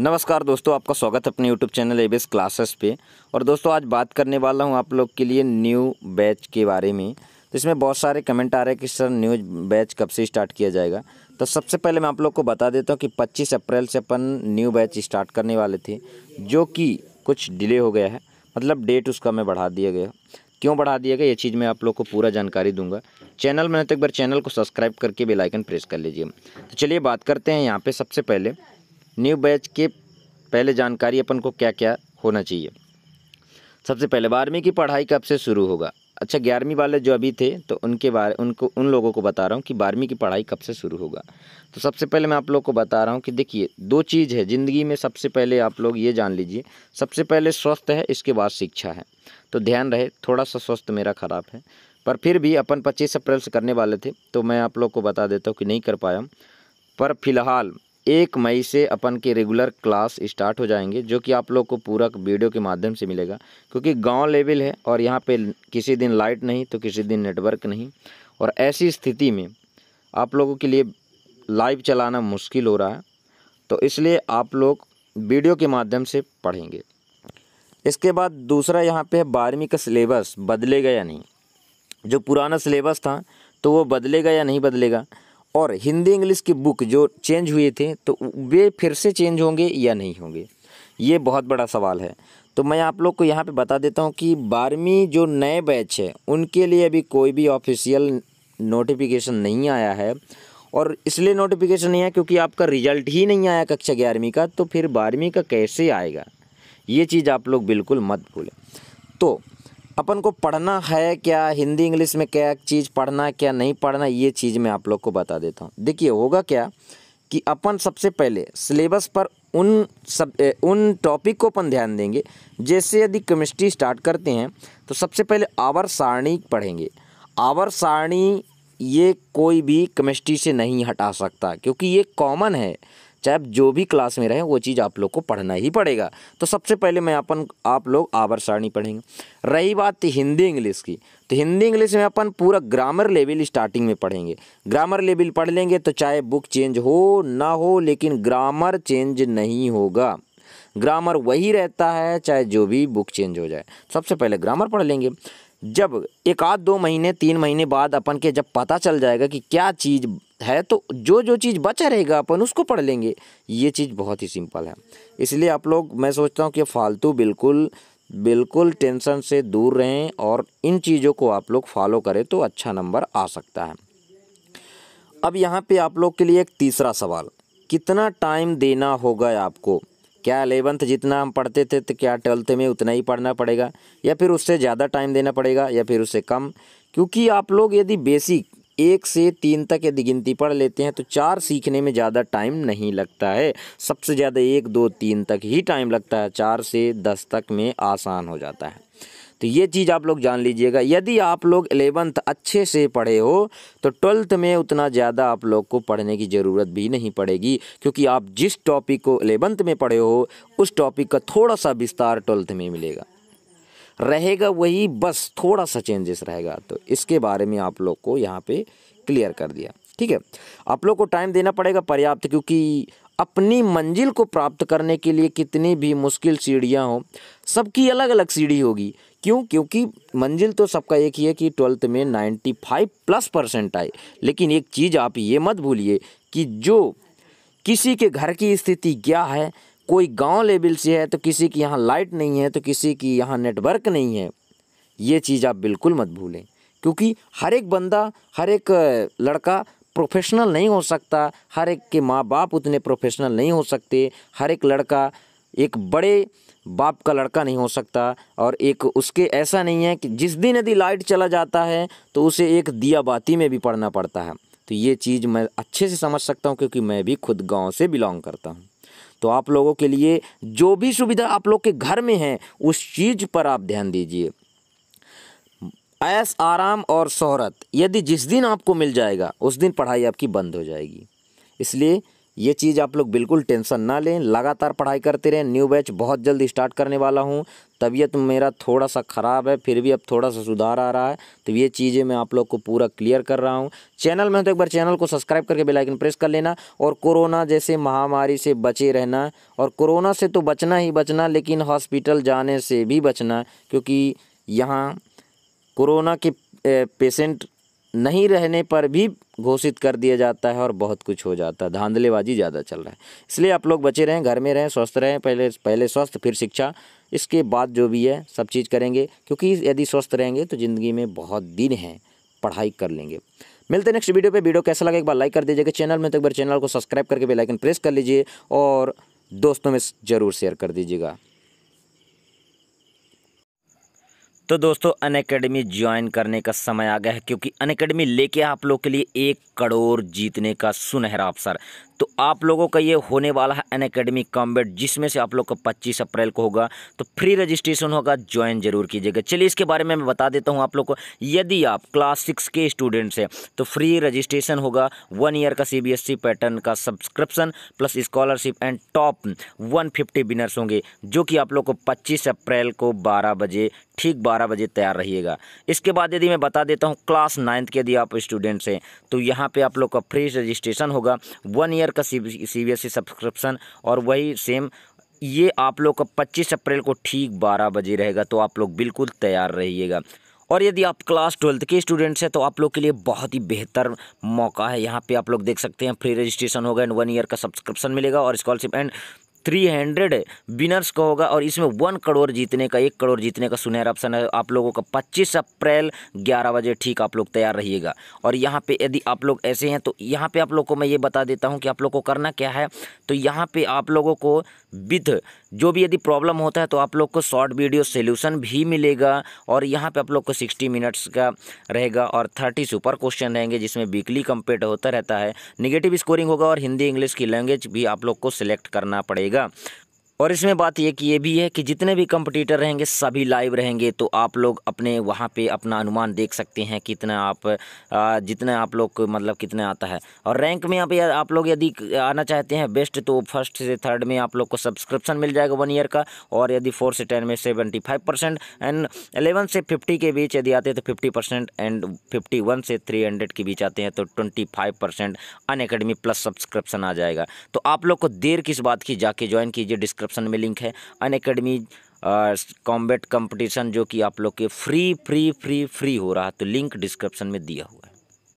नमस्कार दोस्तों आपका स्वागत है अपने यूट्यूब चैनल एबीएस क्लासेस पे और दोस्तों आज बात करने वाला हूँ आप लोग के लिए न्यू बैच के बारे में तो इसमें बहुत सारे कमेंट आ रहे हैं कि सर न्यू बैच कब से स्टार्ट किया जाएगा तो सबसे पहले मैं आप लोग को बता देता हूँ कि 25 अप्रैल से अपन न्यू बैच स्टार्ट करने वाले थे जो कि कुछ डिले हो गया है मतलब डेट उसका मैं बढ़ा दिया गया क्यों बढ़ा दिया गया ये चीज़ मैं आप लोग को पूरा जानकारी दूंगा चैनल में तो एक बार चैनल को सब्सक्राइब करके बेलाइकन प्रेस कर लीजिए तो चलिए बात करते हैं यहाँ पर सबसे पहले न्यू बैच के पहले जानकारी अपन को क्या क्या होना चाहिए सबसे पहले बारहवीं की पढ़ाई कब से शुरू होगा अच्छा ग्यारहवीं वाले जो अभी थे तो उनके बारे उनको उन लोगों को बता रहा हूँ कि बारहवीं की पढ़ाई कब से शुरू होगा तो सबसे पहले मैं आप लोग को बता रहा हूँ कि देखिए दो चीज़ है ज़िंदगी में सबसे पहले आप लोग ये जान लीजिए सबसे पहले स्वस्थ है इसके बाद शिक्षा है तो ध्यान रहे थोड़ा सा स्वस्थ मेरा ख़राब है पर फिर भी अपन पच्चीस अप्रैल से करने वाले थे तो मैं आप लोग को बता देता हूँ कि नहीं कर पाया पर फिलहाल एक मई से अपन के रेगुलर क्लास स्टार्ट हो जाएंगे जो कि आप लोग को पूरा वीडियो के माध्यम से मिलेगा क्योंकि गांव लेवल है और यहाँ पे किसी दिन लाइट नहीं तो किसी दिन नेटवर्क नहीं और ऐसी स्थिति में आप लोगों के लिए लाइव चलाना मुश्किल हो रहा है तो इसलिए आप लोग वीडियो के माध्यम से पढ़ेंगे इसके बाद दूसरा यहाँ पर है बारहवीं का सिलेबस बदलेगा या नहीं जो पुराना सिलेबस था तो वो बदलेगा या नहीं बदलेगा और हिंदी इंग्लिश की बुक जो चेंज हुए थे तो वे फिर से चेंज होंगे या नहीं होंगे ये बहुत बड़ा सवाल है तो मैं आप लोग को यहाँ पे बता देता हूँ कि बारहवीं जो नए बैच है उनके लिए अभी कोई भी ऑफिशियल नोटिफिकेशन नहीं आया है और इसलिए नोटिफिकेशन नहीं आया क्योंकि आपका रिजल्ट ही नहीं आया कक्षा ग्यारहवीं का तो फिर बारहवीं का कैसे आएगा ये चीज़ आप लोग बिल्कुल मत भूलें तो अपन को पढ़ना है क्या हिंदी इंग्लिश में क्या चीज़ पढ़ना है क्या नहीं पढ़ना ये चीज़ मैं आप लोग को बता देता हूँ देखिए होगा क्या कि अपन सबसे पहले सिलेबस पर उन सब ए, उन टॉपिक को अपन ध्यान देंगे जैसे यदि केमिस्ट्री स्टार्ट करते हैं तो सबसे पहले आवर सारणी पढ़ेंगे आवर सारणी ये कोई भी केमिस्ट्री से नहीं हटा सकता क्योंकि ये कॉमन है चाहे जो भी क्लास में रहें वो चीज़ आप लोग को पढ़ना ही पड़ेगा तो सबसे पहले मैं अपन आप लोग आवर सारणी पढ़ेंगे रही बात हिंदी इंग्लिश की तो हिंदी इंग्लिश में अपन पूरा ग्रामर लेवल स्टार्टिंग में पढ़ेंगे ग्रामर लेवल पढ़ लेंगे तो चाहे बुक चेंज हो ना हो लेकिन ग्रामर चेंज नहीं होगा ग्रामर वही रहता है चाहे जो भी बुक चेंज हो जाए सबसे पहले ग्रामर पढ़ लेंगे जब एक आध दो महीने तीन महीने बाद अपन के जब पता चल जाएगा कि क्या चीज़ है तो जो जो चीज़ बचा रहेगा अपन उसको पढ़ लेंगे ये चीज़ बहुत ही सिंपल है इसलिए आप लोग मैं सोचता हूँ कि फालतू बिल्कुल बिल्कुल टेंशन से दूर रहें और इन चीज़ों को आप लोग फॉलो करें तो अच्छा नंबर आ सकता है अब यहाँ पे आप लोग के लिए एक तीसरा सवाल कितना टाइम देना होगा आपको क्या एलेवंथ जितना हम पढ़ते थे तो क्या ट्वेल्थ में उतना ही पढ़ना पड़ेगा या फिर उससे ज़्यादा टाइम देना पड़ेगा या फिर उससे कम क्योंकि आप लोग यदि बेसिक एक से तीन तक यदि गिनती पढ़ लेते हैं तो चार सीखने में ज़्यादा टाइम नहीं लगता है सबसे ज़्यादा एक दो तीन तक ही टाइम लगता है चार से दस तक में आसान हो जाता है तो ये चीज़ आप लोग जान लीजिएगा यदि आप लोग एलेवंथ अच्छे से पढ़े हो तो ट्वेल्थ में उतना ज़्यादा आप लोग को पढ़ने की ज़रूरत भी नहीं पड़ेगी क्योंकि आप जिस टॉपिक को एलेवंथ में पढ़े हो उस टॉपिक का थोड़ा सा विस्तार ट्वेल्थ में मिलेगा रहेगा वही बस थोड़ा सा चेंजेस रहेगा तो इसके बारे में आप लोग को यहाँ पे क्लियर कर दिया ठीक है आप लोग को टाइम देना पड़ेगा पर्याप्त क्योंकि अपनी मंजिल को प्राप्त करने के लिए कितनी भी मुश्किल सीढ़ियाँ हों सबकी अलग अलग सीढ़ी होगी क्यों क्योंकि मंजिल तो सबका एक ही है कि ट्वेल्थ में नाइन्टी फाइव प्लस परसेंट आए लेकिन एक चीज़ आप ये मत भूलिए कि जो किसी के घर की स्थिति क्या है कोई गांव लेवल से है तो किसी की यहाँ लाइट नहीं है तो किसी की यहाँ नेटवर्क नहीं है ये चीज़ आप बिल्कुल मत भूलें क्योंकि हर एक बंदा हर एक लड़का प्रोफेशनल नहीं हो सकता हर एक के माँ बाप उतने प्रोफेशनल नहीं हो सकते हर एक लड़का एक बड़े बाप का लड़का नहीं हो सकता और एक उसके ऐसा नहीं है कि जिस दिन यदि लाइट चला जाता है तो उसे एक दियाबाती में भी पढ़ना पड़ता है तो ये चीज़ मैं अच्छे से समझ सकता हूँ क्योंकि मैं भी खुद गांव से बिलोंग करता हूँ तो आप लोगों के लिए जो भी सुविधा आप लोग के घर में है उस चीज़ पर आप ध्यान दीजिए ऐस आराम और शहरत यदि जिस दिन आपको मिल जाएगा उस दिन पढ़ाई आपकी बंद हो जाएगी इसलिए ये चीज़ आप लोग बिल्कुल टेंशन ना लें लगातार पढ़ाई करते रहें न्यू बैच बहुत जल्द स्टार्ट करने वाला हूँ तबीयत मेरा थोड़ा सा ख़राब है फिर भी अब थोड़ा सा सुधार आ रहा है तो ये चीज़ें मैं आप लोग को पूरा क्लियर कर रहा हूँ चैनल में तो एक बार चैनल को सब्सक्राइब करके बेलाइकन प्रेस कर लेना और कोरोना जैसे महामारी से बचे रहना और कोरोना से तो बचना ही बचना लेकिन हॉस्पिटल जाने से भी बचना क्योंकि यहाँ कोरोना के पेशेंट नहीं रहने पर भी घोषित कर दिया जाता है और बहुत कुछ हो जाता है धांधलेबाजी ज़्यादा चल रहा है इसलिए आप लोग बचे रहें घर में रहें स्वस्थ रहें पहले पहले स्वस्थ फिर शिक्षा इसके बाद जो भी है सब चीज़ करेंगे क्योंकि यदि स्वस्थ रहेंगे तो ज़िंदगी में बहुत दिन हैं पढ़ाई कर लेंगे मिलते हैं नेक्स्ट वीडियो पे वीडियो कैसा लगा एक बार लाइक कर दीजिएगा चैनल में तो एक बार चैनल को सब्सक्राइब करके बेल आइकन प्रेस कर लीजिए और दोस्तों में ज़रूर शेयर कर दीजिएगा तो दोस्तों अन अकेडमी ज्वाइन करने का समय आ गया है क्योंकि अन अकेडमी लेके आप लोग के लिए एक करोड़ जीतने का सुनहरा अवसर तो आप लोगों का ये होने वाला है अन अकेडमी कॉम्बेट जिसमें से आप लोग का 25 अप्रैल को होगा तो फ्री रजिस्ट्रेशन होगा ज्वाइन जरूर कीजिएगा चलिए इसके बारे में मैं बता देता हूँ आप लोग को यदि आप क्लास सिक्स के स्टूडेंट्स हैं तो फ्री रजिस्ट्रेशन होगा वन ईयर का सी पैटर्न e का subscription plus scholarship and top one winners होंगे जो कि आप लोग को पच्चीस अप्रैल को बारह बजे ठीक बारह बारह बजे तैयार रहिएगा इसके बाद यदि मैं बता देता हूँ क्लास नाइन्थ के यदि आप स्टूडेंट्स हैं तो यहाँ पे आप लोग का फ्री रजिस्ट्रेशन होगा वन ईयर का C B S e subscription और वही सेम ये आप लोग का पच्चीस अप्रैल को ठीक बारह बजे रहेगा तो आप लोग बिल्कुल तैयार रहिएगा और यदि आप क्लास ट्वेल्थ के स्टूडेंट्स हैं तो आप लोग के लिए बहुत ही बेहतर मौका है यहाँ पे आप लोग देख सकते हैं फ्री रजिस्ट्रेशन होगा एंड वन ईयर का सब्सक्रिप्शन मिलेगा और scholarship and three hundred winners का होगा और इसमें वन करोड़ जीतने का एक करोड़ जीतने का सुनहरा ऑप्शन है आप लोगों का पच्चीस अप्रैल ग्यारह बजे ठीक आप लोग तैयार रहिएगा और यहाँ पे यदि आप लोग ऐसे हैं तो यहाँ पे आप लोग को मैं ये बता देता हूँ कि आप लोग को करना क्या है तो यहाँ पे आप लोगों को विथ जो भी यदि प्रॉब्लम होता है तो आप लोग को शॉर्ट वीडियो सोल्यूशन भी मिलेगा और यहाँ पे आप लोग को 60 मिनट्स का रहेगा और 30 सुपर क्वेश्चन रहेंगे जिसमें वीकली कंपेट होता रहता है निगेटिव स्कोरिंग होगा और हिंदी इंग्लिश की लैंग्वेज भी आप लोग को सिलेक्ट करना पड़ेगा और इसमें बात ये कि ये भी है कि जितने भी कंपटीटर रहेंगे सभी लाइव रहेंगे तो आप लोग अपने वहाँ पे अपना अनुमान देख सकते हैं कितना आप जितने आप लोग मतलब कितने आता है और रैंक में यहाँ पे आप लोग यदि आना चाहते हैं बेस्ट तो फर्स्ट से थर्ड में आप लोग को सब्सक्रिप्शन मिल जाएगा वन ईयर का और यदि फोर से टेन में seventy five percent and eleven से फिफ्टी के बीच यदि आते हैं तो fifty percent and fifty one से थ्री हंड्रेड के बीच आते हैं तो ट्वेंटी फाइव परसेंट अन प्लस सब्सक्रिप्शन आ जाएगा तो आप लोग को देर किस बात की जाके ज्वाइन कीजिए डिस्क्रिप डिस्क्रिप्शन में लिंक है अन अकेडमी कॉम्बैट कंपटीशन जो कि आप लोग के फ्री फ्री फ्री फ्री हो रहा तो लिंक डिस्क्रिप्शन में दिया हुआ